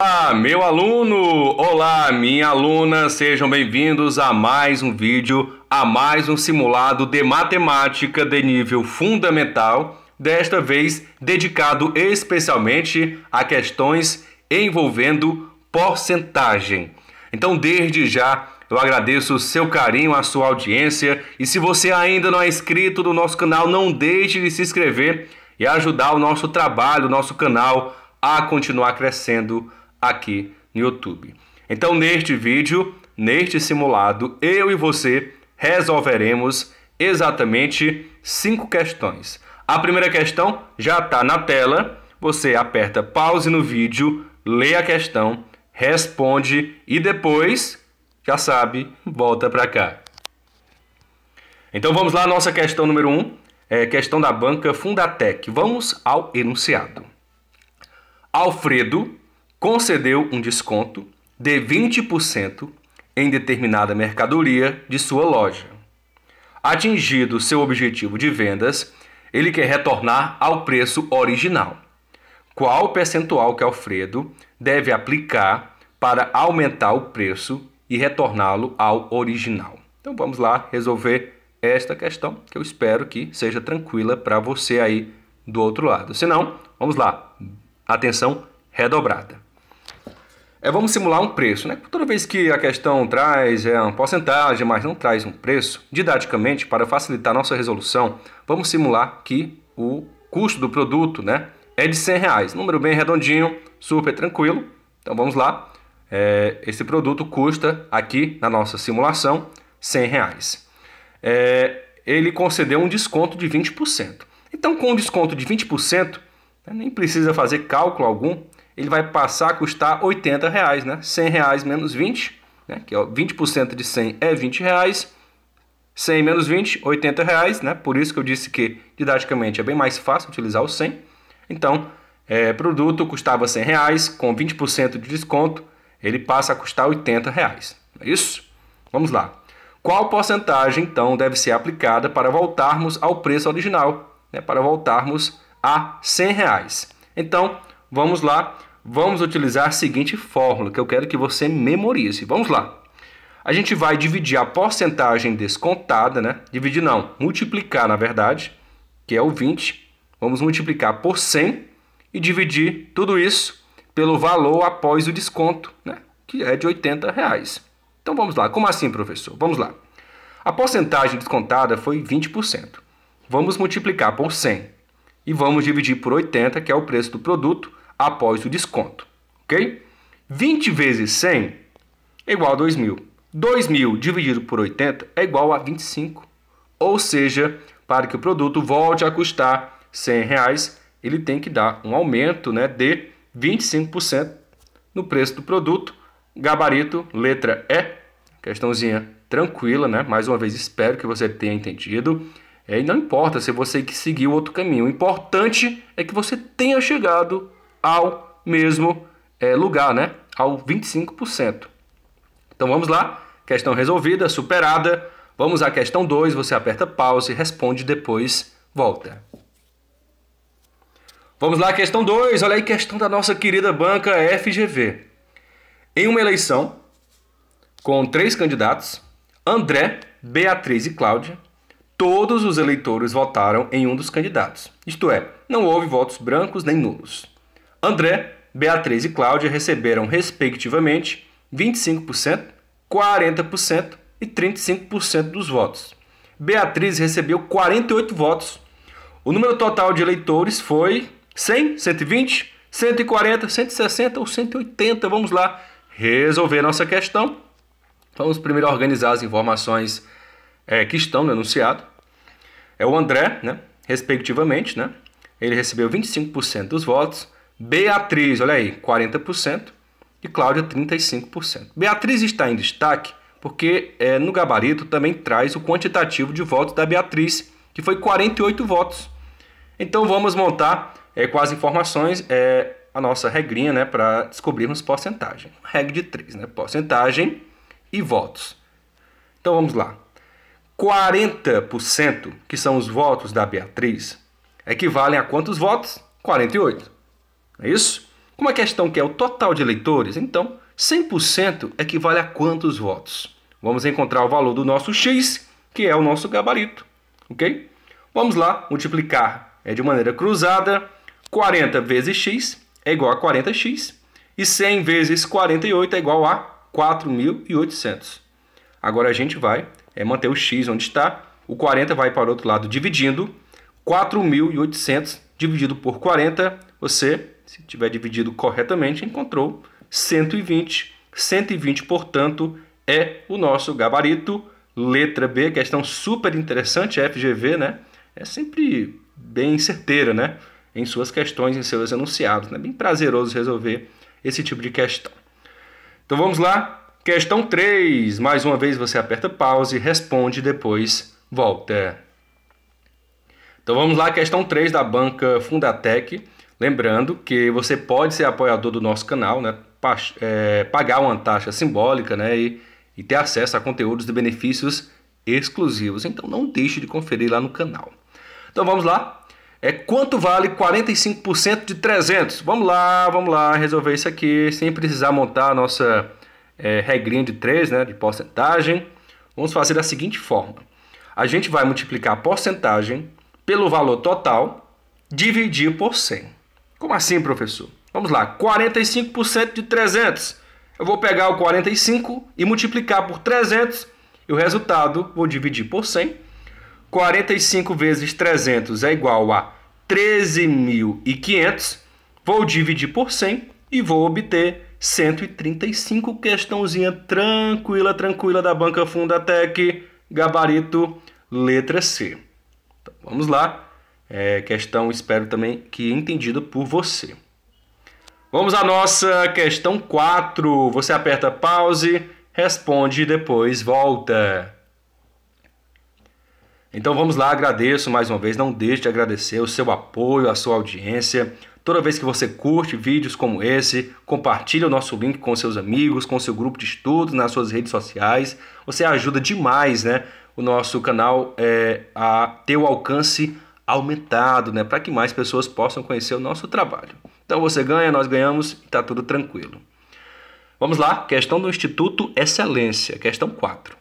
Olá, meu aluno! Olá, minha aluna! Sejam bem-vindos a mais um vídeo, a mais um simulado de matemática de nível fundamental, desta vez dedicado especialmente a questões envolvendo porcentagem. Então, desde já, eu agradeço o seu carinho, a sua audiência, e se você ainda não é inscrito no nosso canal, não deixe de se inscrever e ajudar o nosso trabalho, o nosso canal a continuar crescendo aqui no YouTube. Então, neste vídeo, neste simulado, eu e você resolveremos exatamente cinco questões. A primeira questão já está na tela. Você aperta pause no vídeo, lê a questão, responde e depois, já sabe, volta para cá. Então vamos lá, nossa questão número 1, um, é questão da banca Fundatec. Vamos ao enunciado. Alfredo concedeu um desconto de 20% em determinada mercadoria de sua loja. Atingido seu objetivo de vendas, ele quer retornar ao preço original. Qual percentual que Alfredo deve aplicar para aumentar o preço e retorná-lo ao original? Então vamos lá resolver esta questão que eu espero que seja tranquila para você aí do outro lado. Se não, vamos lá. Atenção redobrada. É, vamos simular um preço, né? Toda vez que a questão traz é, uma porcentagem, mas não traz um preço, didaticamente, para facilitar nossa resolução, vamos simular que o custo do produto né, é de 100 reais. Número bem redondinho, super tranquilo. Então vamos lá. É, esse produto custa, aqui na nossa simulação, 100 reais. É, ele concedeu um desconto de 20%. Então, com um desconto de 20%, né, nem precisa fazer cálculo algum, ele vai passar a custar 80 reais, né? 100 reais menos 20, né? Que é 20% de 100 é 20 reais. 100 menos 20, 80 reais, né? Por isso que eu disse que didaticamente é bem mais fácil utilizar o 100. Então, é, produto custava 100 reais, com 20% de desconto, ele passa a custar 80 reais. É isso? Vamos lá. Qual porcentagem, então, deve ser aplicada para voltarmos ao preço original, né? para voltarmos a 100 reais? Então, vamos lá vamos utilizar a seguinte fórmula que eu quero que você memorize. Vamos lá. A gente vai dividir a porcentagem descontada, né? Dividir não, multiplicar, na verdade, que é o 20. Vamos multiplicar por 100 e dividir tudo isso pelo valor após o desconto, né? Que é de 80 reais. Então vamos lá. Como assim, professor? Vamos lá. A porcentagem descontada foi 20%. Vamos multiplicar por 100 e vamos dividir por 80, que é o preço do produto, após o desconto, ok? 20 vezes 100 é igual a 2.000. 2.000 dividido por 80 é igual a 25. Ou seja, para que o produto volte a custar 100 reais, ele tem que dar um aumento né, de 25% no preço do produto. Gabarito, letra E. Questãozinha tranquila, né? Mais uma vez, espero que você tenha entendido. É, e não importa se você seguiu outro caminho. O importante é que você tenha chegado ao mesmo é, lugar, né? Ao 25%. Então vamos lá, questão resolvida, superada. Vamos à questão 2, você aperta pause, responde depois volta. Vamos lá, questão 2, olha aí questão da nossa querida banca FGV. Em uma eleição, com três candidatos, André, Beatriz e Cláudia, todos os eleitores votaram em um dos candidatos. Isto é, não houve votos brancos nem nulos. André, Beatriz e Cláudia receberam, respectivamente, 25%, 40% e 35% dos votos. Beatriz recebeu 48 votos. O número total de eleitores foi 100, 120, 140, 160 ou 180. Vamos lá resolver nossa questão. Vamos primeiro organizar as informações é, que estão no enunciado. É o André, né? respectivamente, né? ele recebeu 25% dos votos. Beatriz, olha aí, 40% e Cláudia 35%. Beatriz está em destaque porque é, no gabarito também traz o quantitativo de votos da Beatriz, que foi 48 votos. Então vamos montar é, com as informações é, a nossa regrinha né, para descobrirmos porcentagem. Regra de 3, né? porcentagem e votos. Então vamos lá. 40%, que são os votos da Beatriz, equivalem a quantos votos? 48 é isso? Como a questão quer é o total de eleitores, então 100% equivale a quantos votos? Vamos encontrar o valor do nosso x, que é o nosso gabarito, ok? Vamos lá, multiplicar é de maneira cruzada, 40 vezes x é igual a 40x, e 100 vezes 48 é igual a 4.800. Agora a gente vai é, manter o x onde está, o 40 vai para o outro lado dividindo, 4.800 dividido por 40, você se tiver dividido corretamente, encontrou 120. 120, portanto, é o nosso gabarito. Letra B, questão super interessante, FGV, né? É sempre bem certeira, né? Em suas questões, em seus enunciados. É né? bem prazeroso resolver esse tipo de questão. Então vamos lá. Questão 3. Mais uma vez você aperta pause, responde e depois volta. Então vamos lá, questão 3 da banca Fundatec. Lembrando que você pode ser apoiador do nosso canal, né? é, pagar uma taxa simbólica né? E, e ter acesso a conteúdos e benefícios exclusivos. Então não deixe de conferir lá no canal. Então vamos lá. É quanto vale 45% de 300? Vamos lá, vamos lá resolver isso aqui sem precisar montar a nossa é, regrinha de 3, né, de porcentagem. Vamos fazer da seguinte forma. A gente vai multiplicar a porcentagem pelo valor total dividir por 100. Como assim, professor? Vamos lá, 45% de 300. Eu vou pegar o 45 e multiplicar por 300 e o resultado vou dividir por 100. 45 vezes 300 é igual a 13.500. Vou dividir por 100 e vou obter 135 questãozinha tranquila, tranquila da banca Fundatec, gabarito letra C. Então, vamos lá. É, questão, espero também que é entendida por você. Vamos à nossa questão 4. Você aperta pause, responde e depois volta. Então vamos lá, agradeço mais uma vez, não deixe de agradecer o seu apoio, a sua audiência. Toda vez que você curte vídeos como esse, compartilhe o nosso link com seus amigos, com seu grupo de estudos, nas suas redes sociais. Você ajuda demais né, o nosso canal é, a ter o alcance aumentado, né, para que mais pessoas possam conhecer o nosso trabalho. Então você ganha, nós ganhamos, está tudo tranquilo. Vamos lá, questão do Instituto Excelência, questão 4.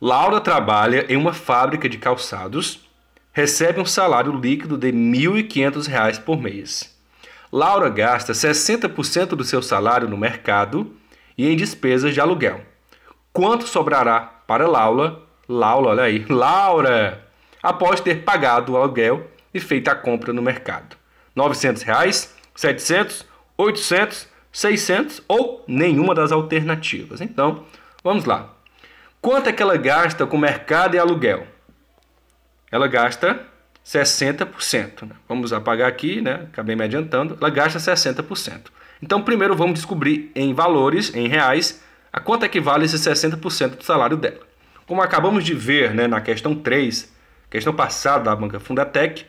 Laura trabalha em uma fábrica de calçados, recebe um salário líquido de R$ 1.500 por mês. Laura gasta 60% do seu salário no mercado e em despesas de aluguel. Quanto sobrará para Laura? Laura, olha aí, Laura! após ter pagado o aluguel e feito a compra no mercado. R$ 900, reais, 700, 800, 600 ou nenhuma das alternativas. Então, vamos lá. Quanto é que ela gasta com mercado e aluguel? Ela gasta 60%. Né? Vamos apagar aqui, né? acabei me adiantando. Ela gasta 60%. Então, primeiro vamos descobrir em valores, em reais, a quanto equivale é esse 60% do salário dela. Como acabamos de ver né, na questão 3, questão passada da banca Fundatec.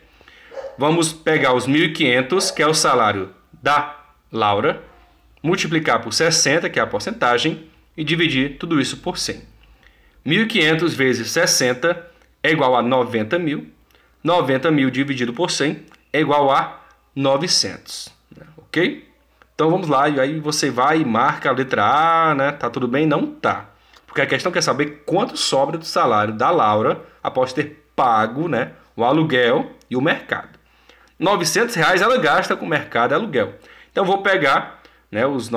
Vamos pegar os 1.500, que é o salário da Laura, multiplicar por 60, que é a porcentagem, e dividir tudo isso por 100. 1.500 vezes 60 é igual a 90 mil. 90 mil dividido por 100 é igual a 900, né? ok? Então vamos lá, e aí você vai e marca a letra A, né? Tá tudo bem? Não tá. Porque a questão quer saber quanto sobra do salário da Laura após ter pago, né? O aluguel e o mercado. R$ reais ela gasta com mercado e aluguel. Então vou pegar, né, os R$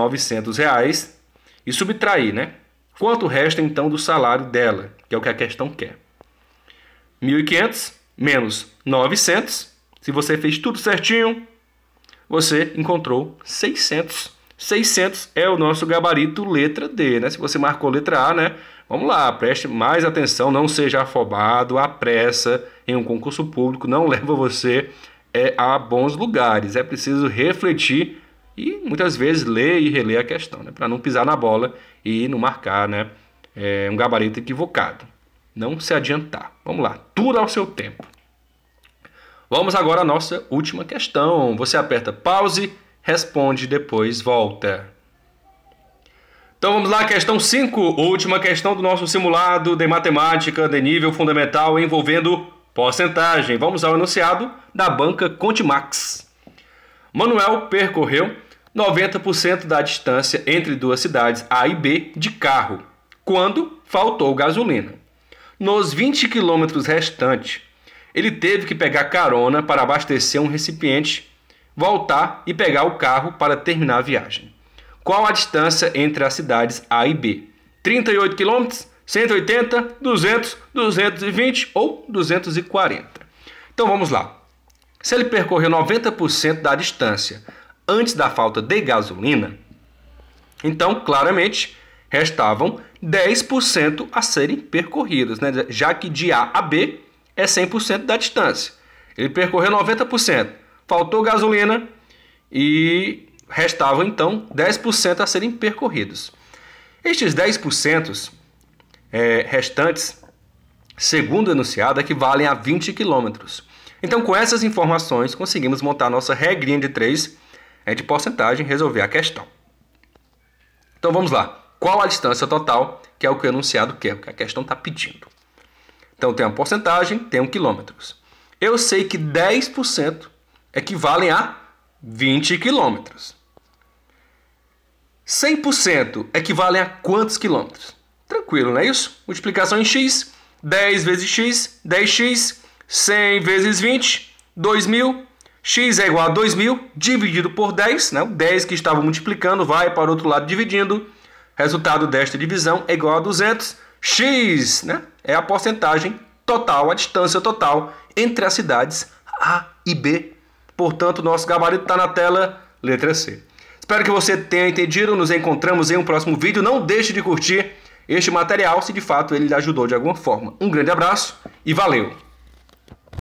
reais e subtrair, né? Quanto resta então do salário dela, que é o que a questão quer? 1.500 menos 900. Se você fez tudo certinho, você encontrou 600 600 é o nosso gabarito letra D, né? Se você marcou letra A, né? Vamos lá, preste mais atenção, não seja afobado, a pressa em um concurso público não leva você é, a bons lugares. É preciso refletir e muitas vezes ler e reler a questão, né? Para não pisar na bola e não marcar, né? É, um gabarito equivocado. Não se adiantar. Vamos lá, tudo ao seu tempo. Vamos agora à nossa última questão. Você aperta pause responde, depois volta. Então vamos lá, questão 5, última questão do nosso simulado de matemática de nível fundamental envolvendo porcentagem. Vamos ao enunciado da banca Contimax. Manuel percorreu 90% da distância entre duas cidades A e B de carro, quando faltou gasolina. Nos 20 quilômetros restantes, ele teve que pegar carona para abastecer um recipiente voltar e pegar o carro para terminar a viagem. Qual a distância entre as cidades A e B? 38 km, 180, 200, 220 ou 240. Então vamos lá. Se ele percorreu 90% da distância antes da falta de gasolina, então claramente restavam 10% a serem percorridos, né? já que de A a B é 100% da distância. Ele percorreu 90% faltou gasolina e restavam então 10% a serem percorridos. Estes 10% é, restantes, segundo o enunciado, equivalem é a 20 quilômetros. Então, com essas informações, conseguimos montar nossa regrinha de 3 é, de porcentagem e resolver a questão. Então, vamos lá. Qual a distância total, que é o que o enunciado quer, o que a questão está pedindo. Então, tem uma porcentagem, tem um quilômetros. Eu sei que 10% equivalem a 20 quilômetros. 100% equivalem a quantos quilômetros? Tranquilo, não é isso? Multiplicação em x, 10 vezes x, 10x, 100 vezes 20, 2000, x é igual a 2000, dividido por 10, né? o 10 que estava multiplicando vai para o outro lado dividindo, resultado desta divisão é igual a 200, x né? é a porcentagem total, a distância total entre as cidades A e B Portanto, nosso gabarito está na tela, letra C. Espero que você tenha entendido. Nos encontramos em um próximo vídeo. Não deixe de curtir este material se de fato ele lhe ajudou de alguma forma. Um grande abraço e valeu!